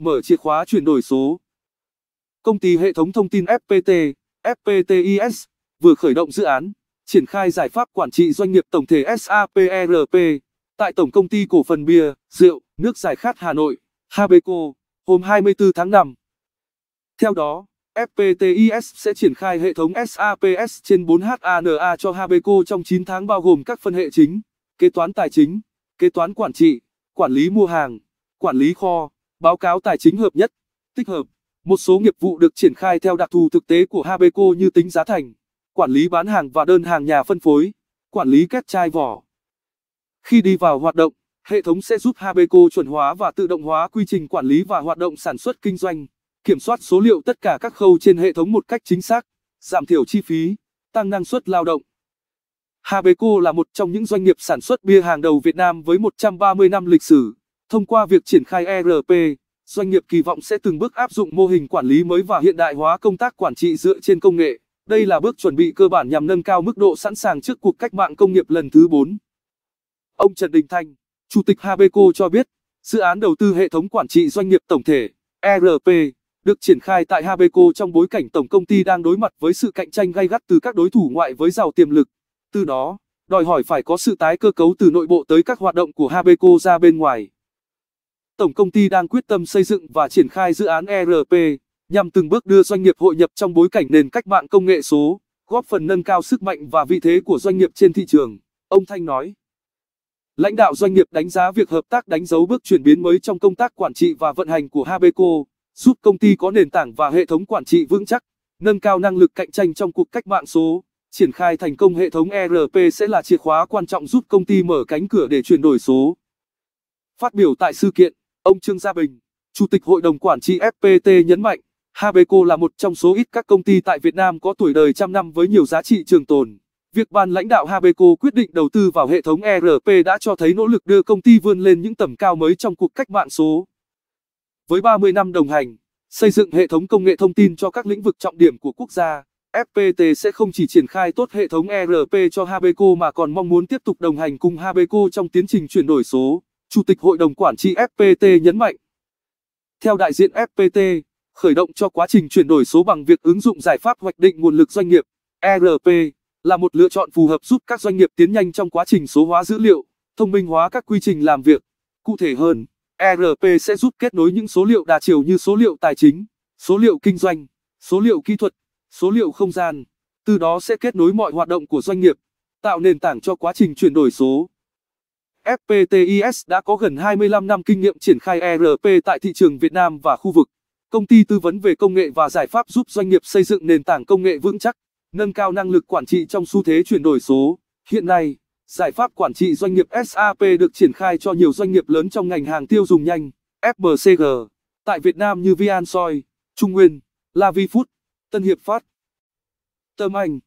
mở chìa khóa chuyển đổi số. Công ty hệ thống thông tin FPT, FPTIS vừa khởi động dự án, triển khai giải pháp quản trị doanh nghiệp tổng thể SAP ERP tại Tổng công ty cổ phần bia, rượu, nước giải khát Hà Nội, Habeco, hôm 24 tháng 5. Theo đó, FPTIS sẽ triển khai hệ thống SAPS trên 4 HANA cho Habeco trong 9 tháng bao gồm các phân hệ chính, kế toán tài chính, kế toán quản trị, quản lý mua hàng, quản lý kho, báo cáo tài chính hợp nhất, tích hợp. Một số nghiệp vụ được triển khai theo đặc thù thực tế của Habeco như tính giá thành, quản lý bán hàng và đơn hàng nhà phân phối, quản lý các chai vỏ. Khi đi vào hoạt động, hệ thống sẽ giúp Habeco chuẩn hóa và tự động hóa quy trình quản lý và hoạt động sản xuất kinh doanh, kiểm soát số liệu tất cả các khâu trên hệ thống một cách chính xác, giảm thiểu chi phí, tăng năng suất lao động. Habeco là một trong những doanh nghiệp sản xuất bia hàng đầu Việt Nam với 130 năm lịch sử. Thông qua việc triển khai ERP, doanh nghiệp kỳ vọng sẽ từng bước áp dụng mô hình quản lý mới và hiện đại hóa công tác quản trị dựa trên công nghệ. Đây là bước chuẩn bị cơ bản nhằm nâng cao mức độ sẵn sàng trước cuộc cách mạng công nghiệp lần thứ 4. Ông Trần Đình Thanh, Chủ tịch Habeco cho biết, dự án đầu tư hệ thống quản trị doanh nghiệp tổng thể ERP được triển khai tại Habeco trong bối cảnh tổng công ty đang đối mặt với sự cạnh tranh gay gắt từ các đối thủ ngoại với giàu tiềm lực. Từ đó, đòi hỏi phải có sự tái cơ cấu từ nội bộ tới các hoạt động của Habeco ra bên ngoài. Tổng công ty đang quyết tâm xây dựng và triển khai dự án ERP nhằm từng bước đưa doanh nghiệp hội nhập trong bối cảnh nền cách mạng công nghệ số, góp phần nâng cao sức mạnh và vị thế của doanh nghiệp trên thị trường, ông Thanh nói. Lãnh đạo doanh nghiệp đánh giá việc hợp tác đánh dấu bước chuyển biến mới trong công tác quản trị và vận hành của Habeco, giúp công ty có nền tảng và hệ thống quản trị vững chắc, nâng cao năng lực cạnh tranh trong cuộc cách mạng số. Triển khai thành công hệ thống ERP sẽ là chìa khóa quan trọng giúp công ty mở cánh cửa để chuyển đổi số. Phát biểu tại sự kiện Ông Trương Gia Bình, Chủ tịch Hội đồng Quản trị FPT nhấn mạnh, Habeco là một trong số ít các công ty tại Việt Nam có tuổi đời trăm năm với nhiều giá trị trường tồn. Việc ban lãnh đạo Habeco quyết định đầu tư vào hệ thống ERP đã cho thấy nỗ lực đưa công ty vươn lên những tầm cao mới trong cuộc cách mạng số. Với 30 năm đồng hành, xây dựng hệ thống công nghệ thông tin cho các lĩnh vực trọng điểm của quốc gia, FPT sẽ không chỉ triển khai tốt hệ thống ERP cho Habeco mà còn mong muốn tiếp tục đồng hành cùng Habeco trong tiến trình chuyển đổi số. Chủ tịch Hội đồng Quản trị FPT nhấn mạnh. Theo đại diện FPT, khởi động cho quá trình chuyển đổi số bằng việc ứng dụng giải pháp hoạch định nguồn lực doanh nghiệp, ERP, là một lựa chọn phù hợp giúp các doanh nghiệp tiến nhanh trong quá trình số hóa dữ liệu, thông minh hóa các quy trình làm việc. Cụ thể hơn, ERP sẽ giúp kết nối những số liệu đa chiều như số liệu tài chính, số liệu kinh doanh, số liệu kỹ thuật, số liệu không gian, từ đó sẽ kết nối mọi hoạt động của doanh nghiệp, tạo nền tảng cho quá trình chuyển đổi số. FPTIS đã có gần 25 năm kinh nghiệm triển khai ERP tại thị trường Việt Nam và khu vực. Công ty tư vấn về công nghệ và giải pháp giúp doanh nghiệp xây dựng nền tảng công nghệ vững chắc, nâng cao năng lực quản trị trong xu thế chuyển đổi số. Hiện nay, giải pháp quản trị doanh nghiệp SAP được triển khai cho nhiều doanh nghiệp lớn trong ngành hàng tiêu dùng nhanh, FMCG, tại Việt Nam như Viansoy, Trung Nguyên, Lavifood, Tân Hiệp Phát, Tâm Anh.